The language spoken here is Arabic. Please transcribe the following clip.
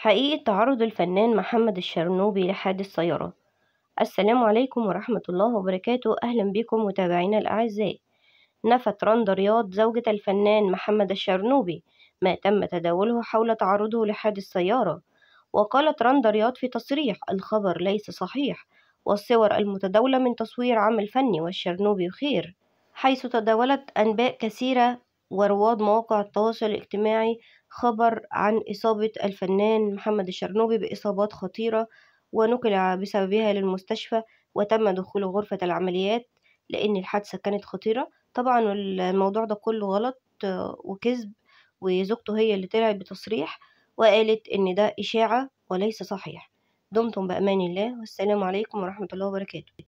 حقيقة تعرض الفنان محمد الشرنوبي لحادث سيارة السلام عليكم ورحمة الله وبركاته أهلا بكم متابعينا الأعزاء نفت رندا رياض زوجة الفنان محمد الشرنوبي ما تم تداوله حول تعرضه لحادث سيارة وقالت رندا رياض في تصريح الخبر ليس صحيح والصور المتداولة من تصوير عمل فني والشرنوبي خير حيث تداولت أنباء كثيرة ورواد مواقع التواصل الاجتماعي خبر عن إصابة الفنان محمد الشرنوبي بإصابات خطيرة ونقل بسببها للمستشفى وتم دخول غرفة العمليات لأن الحادثة كانت خطيرة طبعا الموضوع ده كله غلط وكذب وزوجته هي اللي طلعت بتصريح وقالت إن ده إشاعة وليس صحيح دمتم بأمان الله والسلام عليكم ورحمة الله وبركاته